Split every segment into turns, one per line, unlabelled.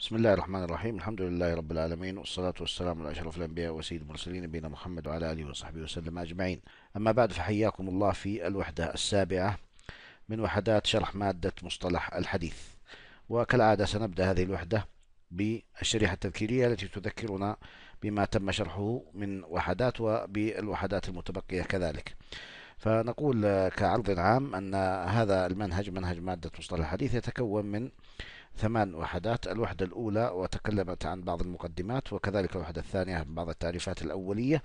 بسم الله الرحمن الرحيم الحمد لله رب العالمين والصلاة والسلام على أشرف الأنبياء وسيد المرسلين نبينا محمد وعلى آله وصحبه وسلم أجمعين أما بعد فحياكم الله في الوحدة السابعة من وحدات شرح مادة مصطلح الحديث وكالعادة سنبدأ هذه الوحدة بالشريحة التذكيرية التي تذكرنا بما تم شرحه من وحدات وبالوحدات المتبقية كذلك فنقول كعرض عام أن هذا المنهج منهج مادة مصطلح الحديث يتكون من ثمان وحدات الوحدة الأولى وتكلمت عن بعض المقدمات وكذلك الوحدة الثانية عن بعض التعريفات الأولية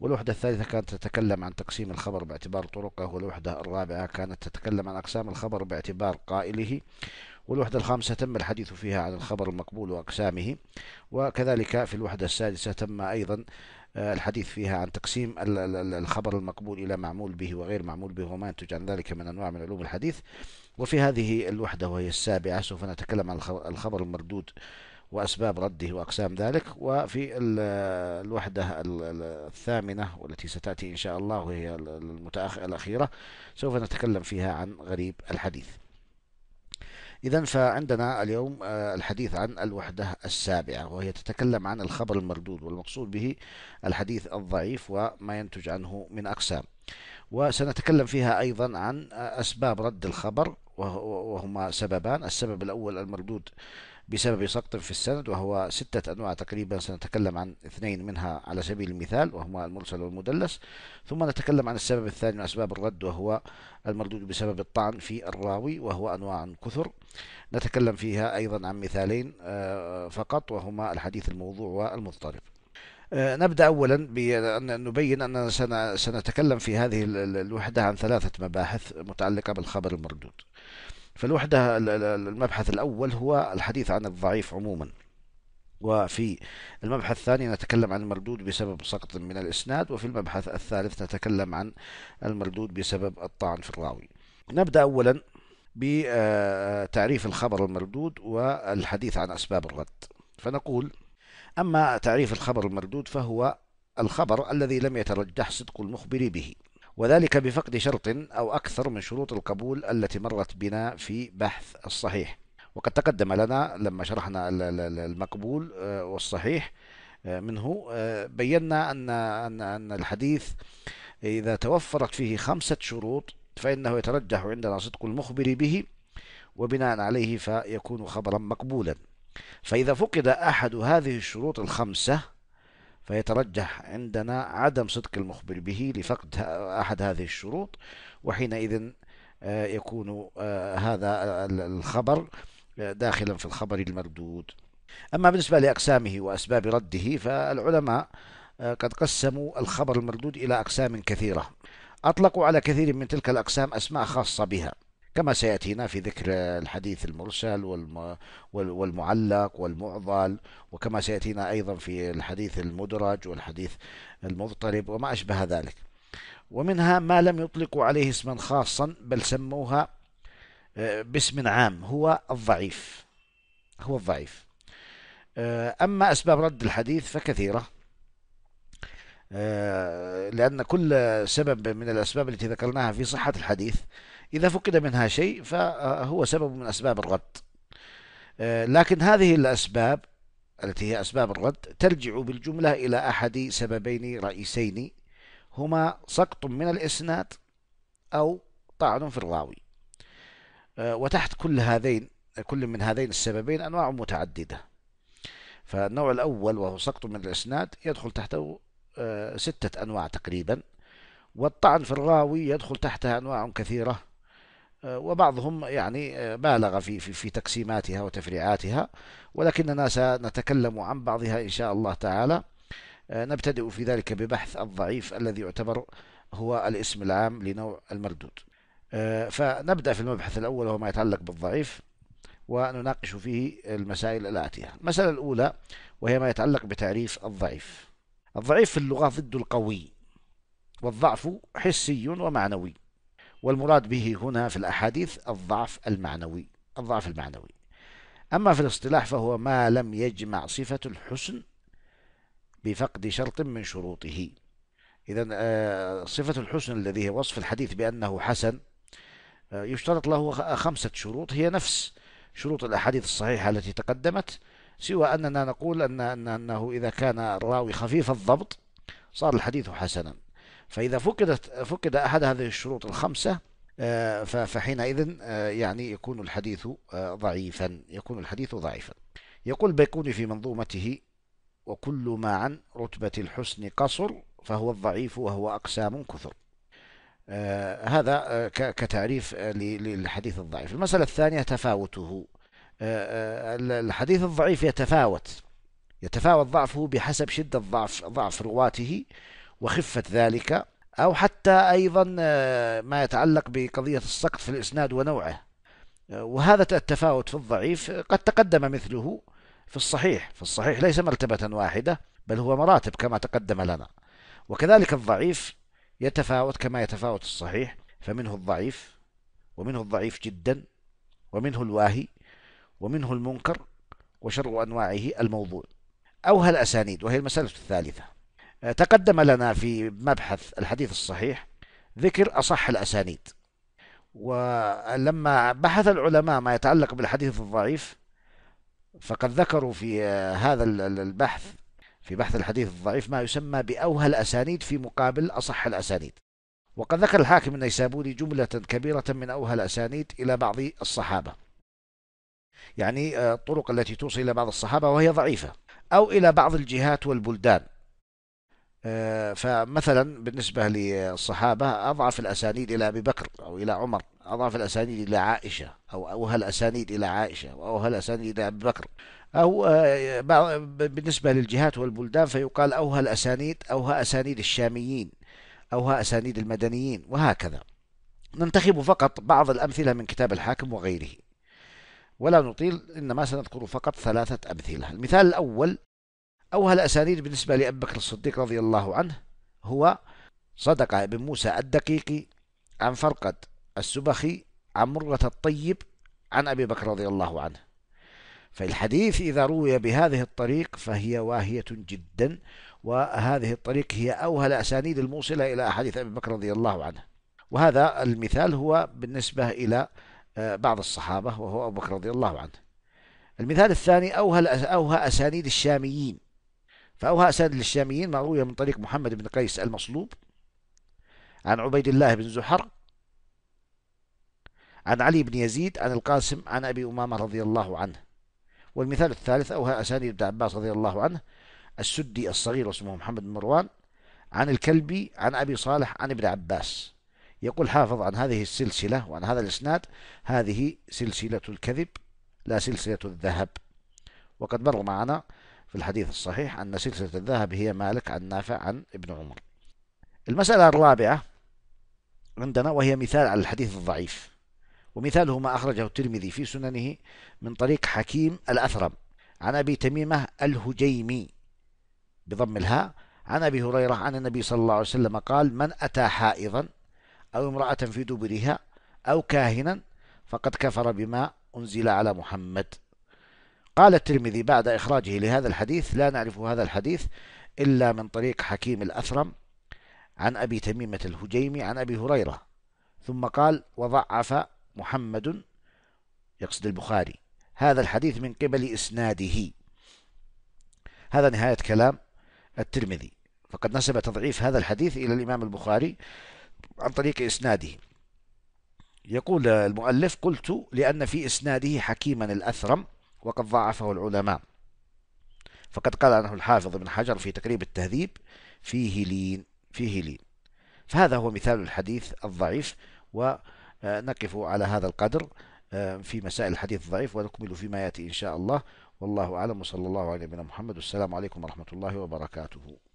والوحدة الثالثة كانت تتكلم عن تقسيم الخبر باعتبار طرقه والوحدة الرابعة كانت تتكلم عن أقسام الخبر باعتبار قائله والوحدة الخامسة تم الحديث فيها عن الخبر المقبول وأقسامه وكذلك في الوحدة السادسة تم أيضا آه، الحديث فيها عن تقسيم الخبر المقبول إلى معمول به وغير معمول به وما ينتج عن ذلك من أنواع من علوم الحديث وفي هذه الوحدة وهي السابعة سوف نتكلم عن الخبر المردود وأسباب رده وأقسام ذلك وفي الوحدة الثامنة والتي ستأتي إن شاء الله وهي المتأخرة الأخيرة سوف نتكلم فيها عن غريب الحديث إذا فعندنا اليوم آه، الحديث عن الوحدة السابعة وهي تتكلم عن الخبر المردود والمقصود به الحديث الضعيف وما ينتج عنه من أقسام وسنتكلم فيها أيضا عن آه، أسباب رد الخبر وهما سببان السبب الأول المردود بسبب سقط في السند وهو ستة أنواع تقريبا سنتكلم عن اثنين منها على سبيل المثال وهما المرسل والمدلس ثم نتكلم عن السبب الثاني من أسباب الرد وهو المردود بسبب الطعن في الراوي وهو أنواع كثر نتكلم فيها أيضا عن مثالين آه، فقط وهما الحديث الموضوع والمضطرب آه، نبدأ أولا بأن نبين أننا سنتكلم في هذه الوحدة عن ثلاثة مباحث متعلقة بالخبر المردود فالوحدة المبحث الأول هو الحديث عن الضعيف عموما وفي المبحث الثاني نتكلم عن المردود بسبب سقط من الإسناد وفي المبحث الثالث نتكلم عن المردود بسبب الطعن في الراوي نبدأ أولا بتعريف آه، الخبر المردود والحديث عن أسباب الرد فنقول أما تعريف الخبر المردود فهو الخبر الذي لم يترجح صدق المخبر به وذلك بفقد شرط أو أكثر من شروط القبول التي مرت بنا في بحث الصحيح وقد تقدم لنا لما شرحنا المقبول آه، والصحيح آه، منه آه، بينا أن أن أن الحديث إذا توفرت فيه خمسة شروط فإنه يترجح عندنا صدق المخبر به وبناء عليه فيكون خبرا مقبولا فإذا فقد أحد هذه الشروط الخمسة فيترجح عندنا عدم صدق المخبر به لفقد أحد هذه الشروط وحينئذ آه، يكون آه، هذا الخبر آه، داخلا في الخبر المردود أما بالنسبة لأقسامه وأسباب رده فالعلماء قد قسموا الخبر المردود إلى أقسام كثيرة أطلقوا على كثير من تلك الأقسام أسماء خاصة بها كما سيأتينا في ذكر الحديث المرسل والمعلق والمعضل وكما سيأتينا أيضا في الحديث المدرج والحديث المضطرب وما أشبه ذلك ومنها ما لم يطلقوا عليه اسما خاصا بل سموها آه، باسم عام هو الضعيف هو الضعيف آه، أما أسباب رد الحديث فكثيرة آه، لأن كل سبب من الأسباب التي ذكرناها في صحة الحديث إذا فقد منها شيء فهو سبب من أسباب الرد آه، لكن هذه الأسباب التي هي أسباب الرد ترجع بالجملة إلى أحد سببين رئيسين هما سقط من الإسناد أو طعن في الراوي آه، وتحت كل هذين كل من هذين السببين أنواع متعددة فالنوع الأول وهو سقط من الإسناد يدخل تحته آه، ستة أنواع تقريبا والطعن في الراوي يدخل تحتها أنواع كثيرة وبعضهم يعني آه، بالغ في في, في تقسيماتها وتفريعاتها ولكننا سنتكلم عن بعضها إن شاء الله تعالى آه، نبتدئ في ذلك ببحث الضعيف الذي يعتبر هو الاسم العام لنوع المردود آه، فنبدأ في المبحث الأول وهو ما يتعلق بالضعيف ونناقش فيه المسائل الآتية المسألة الأولى وهي ما يتعلق بتعريف الضعيف الضعيف في اللغة ضد القوي والضعف حسي ومعنوي والمراد به هنا في الأحاديث الضعف المعنوي الضعف المعنوي أما في الاصطلاح فهو ما لم يجمع صفة الحسن بفقد شرط من شروطه إذا آه، صفة الحسن الذي هي وصف الحديث بأنه حسن آه، يشترط له خمسة شروط هي نفس شروط الأحاديث الصحيحة التي تقدمت سوى أننا نقول أن أنه إذا كان الراوي خفيف الضبط صار الحديث حسنا فإذا فقدت فقد أحد هذه الشروط الخمسة آه، فحينئذ آه، يعني يكون الحديث آه، ضعيفا يكون الحديث ضعيفا يقول بيكون في منظومته وكل ما عن رتبة الحسن قصر فهو الضعيف وهو أقسام كثر هذا كتعريف للحديث الضعيف المسألة الثانية تفاوته الحديث الضعيف يتفاوت يتفاوت ضعفه بحسب شدة ضعف ضعف رواته وخفة ذلك أو حتى أيضا آه، ما يتعلق بقضية السقط في الإسناد ونوعه آه، وهذا التفاوت في الضعيف قد تقدم مثله في الصحيح في الصحيح ليس مرتبة واحدة بل هو مراتب كما تقدم لنا وكذلك الضعيف يتفاوت كما يتفاوت الصحيح فمنه الضعيف ومنه الضعيف جدا ومنه الواهي ومنه المنكر وشر أنواعه الموضوع أو الأسانيد وهي المسألة الثالثة تقدم لنا في مبحث الحديث الصحيح ذكر أصح الأسانيد ولما بحث العلماء ما يتعلق بالحديث الضعيف فقد ذكروا في هذا البحث في بحث الحديث الضعيف ما يسمى بأوهى الأسانيد في مقابل أصح الأسانيد وقد ذكر الحاكم النيسابوري جملة كبيرة من أوهى الأسانيد إلى بعض الصحابة يعني آه، الطرق التي توصل إلى بعض الصحابة وهي ضعيفة أو إلى بعض الجهات والبلدان آه، فمثلا بالنسبة للصحابة أضعف الأسانيد إلى أبي بكر أو إلى عمر أضعف الأسانيد إلى عائشة أو أوهى الأسانيد إلى عائشة أوها الأسانيد إلى أبي بكر أو آه، بالنسبة للجهات والبلدان فيقال أوهى الأسانيد أوهى أسانيد الشاميين أوهى أسانيد المدنيين وهكذا ننتخب فقط بعض الأمثلة من كتاب الحاكم وغيره ولا نطيل إنما سنذكر فقط ثلاثة أمثلة المثال الأول أوها الأسانيد بالنسبة لأبي بكر الصديق رضي الله عنه هو صدقة بن موسى الدقيقي عن فرقد السبخي عن مرة الطيب عن أبي بكر رضي الله عنه فالحديث إذا روي بهذه الطريق فهي واهية جدا وهذه الطريق هي أوهى الأسانيد الموصلة إلى أحاديث أبي بكر رضي الله عنه وهذا المثال هو بالنسبة إلى آه، بعض الصحابة وهو أبو بكر رضي الله عنه المثال الثاني أوهى أسانيد الشاميين فأوهى أسناد الشاميين ما روي من طريق محمد بن قيس المصلوب عن عبيد الله بن زحر عن علي بن يزيد عن القاسم عن أبي أمامة رضي الله عنه والمثال الثالث أوهى أسانيد بن عباس رضي الله عنه السدي الصغير اسمه محمد بن مروان عن الكلبي عن أبي صالح عن ابن عباس يقول حافظ عن هذه السلسلة وعن هذا الإسناد هذه سلسلة الكذب لا سلسلة الذهب وقد مر معنا في الحديث الصحيح أن سلسلة الذهب هي مالك عن نافع عن ابن عمر المسألة الرابعة عندنا وهي مثال على الحديث الضعيف ومثاله ما أخرجه الترمذي في سننه من طريق حكيم الأثرم عن أبي تميمة الهجيمي بضم الهاء عن أبي هريرة عن النبي صلى الله عليه وسلم قال من أتى حائضا أو امرأة في دبرها أو كاهنا فقد كفر بما أنزل على محمد قال الترمذي بعد إخراجه لهذا الحديث لا نعرف هذا الحديث إلا من طريق حكيم الأثرم عن أبي تميمة الهجيمي عن أبي هريرة ثم قال وضعف محمد يقصد البخاري هذا الحديث من قبل إسناده هذا نهاية كلام الترمذي فقد نسب تضعيف هذا الحديث إلى الإمام البخاري عن طريق إسناده يقول المؤلف قلت لأن في إسناده حكيما الأثرم وقد ضاعفه العلماء فقد قال عنه الحافظ ابن حجر في تقريب التهذيب فيه لين فيه لين فهذا هو مثال الحديث الضعيف ونقف على هذا القدر آه، في مسائل الحديث الضعيف ونكمل فيما يأتي إن شاء الله والله أعلم وصلى الله على نبينا محمد والسلام عليكم ورحمة الله وبركاته